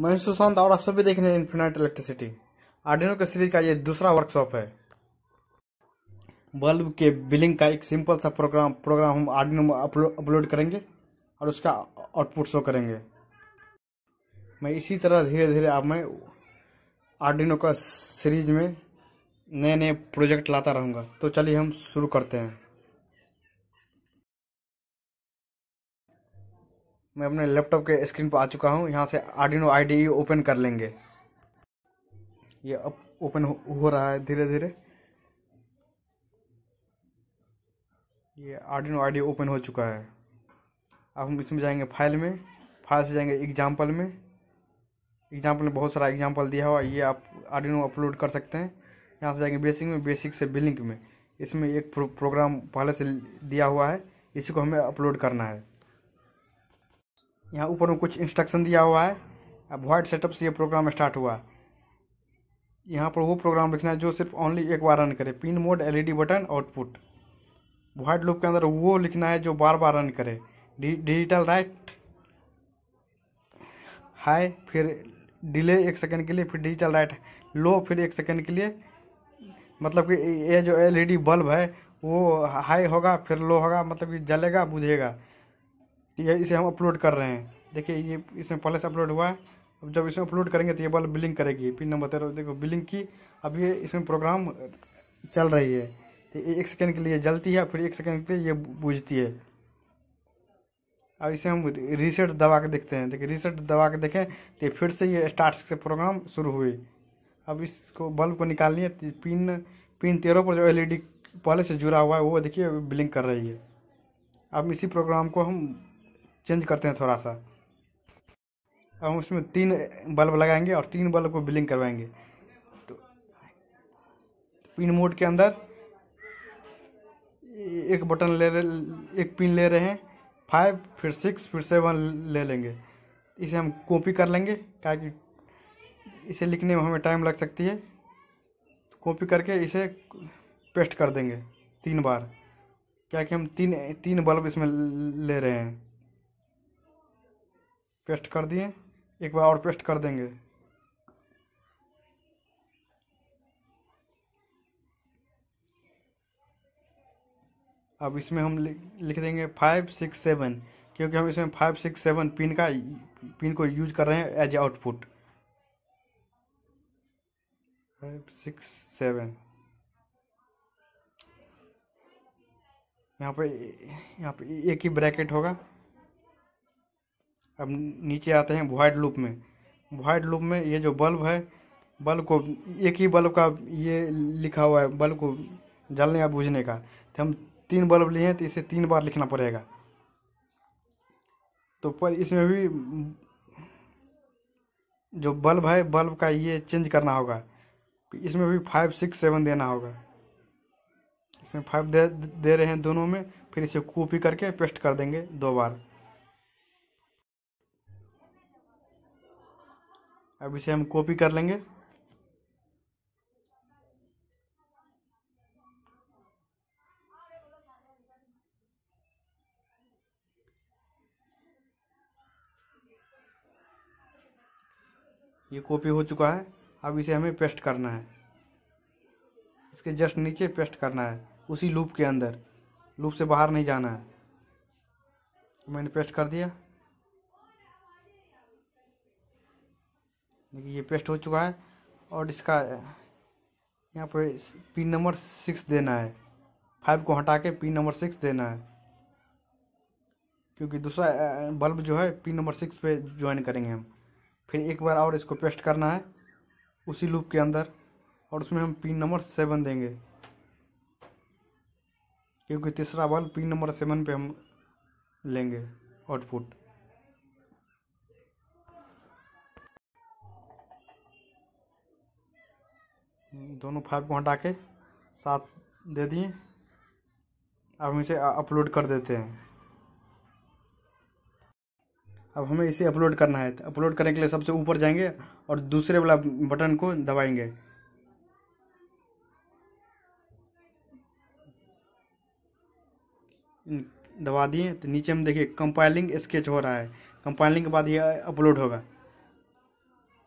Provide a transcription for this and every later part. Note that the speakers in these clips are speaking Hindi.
मैं सुशांत और आप सभी देख रहे हैं इन्फिनाइट इलेक्ट्रिसिटी आर्डिनो के सीरीज का ये दूसरा वर्कशॉप है बल्ब के बिलिंग का एक सिंपल सा प्रोग्राम प्रोग्राम हम आर्डिनो में अपलोड करेंगे और उसका आउटपुट शो करेंगे मैं इसी तरह धीरे धीरे अब मैं आर्डिनो का सीरीज में नए नए प्रोजेक्ट लाता रहूँगा तो चलिए हम शुरू करते हैं मैं अपने लैपटॉप के स्क्रीन पर आ चुका हूँ यहाँ से आर्डिनो आई ओपन कर लेंगे ये अब ओपन हो, हो रहा है धीरे धीरे ये आर्डिनो आई ओपन हो चुका है अब हम इसमें जाएंगे फाइल में फाइल से जाएंगे एग्जाम्पल में एग्जाम्पल में बहुत सारा एग्जाम्पल दिया हुआ ये आप आर्डिनो अपलोड कर सकते हैं यहाँ से जाएंगे बेसिक में बेसिक से बिलिंक में इसमें एक प्रो, प्रोग्राम पहले से दिया हुआ है इसी को हमें अपलोड करना है यहाँ ऊपर में कुछ इंस्ट्रक्शन दिया हुआ है अब वाइट सेटअप से ये प्रोग्राम स्टार्ट हुआ यहाँ पर वो प्रोग्राम लिखना है जो सिर्फ ओनली एक बार रन करे pin mode LED button output void loop के अंदर वो लिखना है जो बार बार रन करे डिजिटल राइट हाई फिर डिले एक सेकंड के लिए फिर डिजिटल राइट लो फिर एक सेकंड के लिए मतलब कि ये जो एलईडी बल्ब e है वो हाई होगा फिर लो होगा मतलब कि जलेगा बुझेगा ठीक तो है इसे हम अपलोड कर रहे हैं देखिए ये इसमें पहले से अपलोड हुआ है अब जब इसमें अपलोड करेंगे तो ये बल्ब बिलिंग करेगी पिन नंबर तेरह देखो बिलिंग की अब ये इसमें प्रोग्राम चल रही है तो एक सेकेंड के लिए जलती है फिर एक सेकेंड के लिए ये बूझती है अब इसे हम रीसेट दबा के देखते हैं देखिए रीसेट दबा के देखें तो फिर से ये स्टार्ट से प्रोग्राम शुरू हुई अब इसको बल्ब को निकालनी है तो पिन पिन तेरह पर जो एल पहले से जुड़ा हुआ है वो देखिए बिलिंग कर रही है अब इसी प्रोग्राम को हम चेंज करते हैं थोड़ा सा अब हम उसमें तीन बल्ब लगाएंगे और तीन बल्ब को बिलिंग करवाएंगे तो पिन मोड के अंदर एक बटन ले रहे एक पिन ले रहे हैं फाइव फिर सिक्स फिर सेवन ले लेंगे इसे हम कॉपी कर लेंगे कि इसे लिखने में हमें टाइम लग सकती है कॉपी करके इसे पेस्ट कर देंगे तीन बार क्या कि हम तीन तीन बल्ब इसमें ले रहे हैं पेस्ट कर दिए एक बार और पेस्ट कर देंगे अब इसमें हम लिख देंगे फाइव सिक्स सेवन क्योंकि हम इसमें फाइव सिक्स सेवन पिन का पिन को यूज कर रहे हैं as a output five six seven यहाँ पे यहाँ पे एक ही ब्रैकेट होगा अब नीचे आते हैं वाइड लूप में वाइड लूप में ये जो बल्ब है बल्ब को एक ही बल्ब का ये लिखा हुआ है बल्ब को जलने या बुझने का तो हम तीन बल्ब लिए हैं तो इसे तीन बार लिखना पड़ेगा तो पर इसमें भी जो बल्ब है बल्ब का ये चेंज करना होगा इसमें भी फाइव सिक्स सेवन देना होगा इसमें फाइव दे दे रहे हैं दोनों में फिर इसे कॉपी करके पेस्ट कर देंगे दो बार अब इसे हम कॉपी कर लेंगे ये कॉपी हो चुका है अब इसे हमें पेस्ट करना है इसके जस्ट नीचे पेस्ट करना है उसी लूप के अंदर लूप से बाहर नहीं जाना है मैंने पेस्ट कर दिया देखिए ये पेस्ट हो चुका है और इसका यहाँ पर पिन नंबर सिक्स देना है फाइव को हटा के पिन नंबर सिक्स देना है क्योंकि दूसरा बल्ब जो है पिन नंबर सिक्स पे ज्वाइन करेंगे हम फिर एक बार और इसको पेस्ट करना है उसी लूप के अंदर और उसमें हम पिन नंबर सेवन देंगे क्योंकि तीसरा बल्ब पिन नंबर सेवन पे हम लेंगे आउटपुट दोनों फाइव को हटा के सात दे दिए अब हम इसे अपलोड कर देते हैं अब हमें इसे अपलोड करना है तो अपलोड करने के लिए सबसे ऊपर जाएंगे और दूसरे वाला बटन को दबाएंगे दबा दिए तो नीचे हम देखिए कंपाइलिंग स्केच हो रहा है कंपाइलिंग के बाद ये अपलोड होगा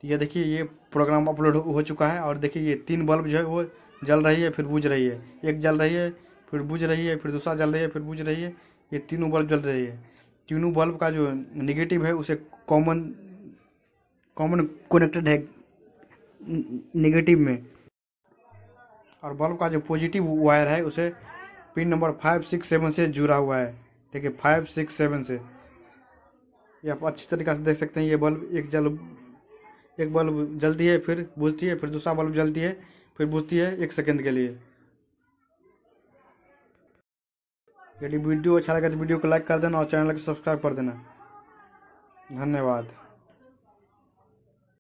तो ये देखिए ये प्रोग्राम अपलोड हो चुका है और देखिए ये तीन बल्ब जो है वो जल रही है फिर बुझ रही है एक जल रही है फिर बुझ रही है फिर दूसरा जल रही है फिर बुझ रही है ये तीनों बल्ब जल रही है तीनों बल्ब का जो निगेटिव है उसे कॉमन कॉमन कनेक्टेड है निगेटिव में और बल्ब का जो पॉजिटिव वायर है उसे pin number five six seven से जुड़ा हुआ है देखिए फाइव सिक्स सेवन से ये आप अच्छी तरीके से देख सकते हैं ये बल्ब एक जल एक बल्ब जलती है फिर बुझती है फिर दूसरा बल्ब जलती है फिर बुझती है एक सेकेंड के लिए यदि वीडियो अच्छा लगे तो वीडियो को लाइक कर देना और चैनल को सब्सक्राइब कर देना धन्यवाद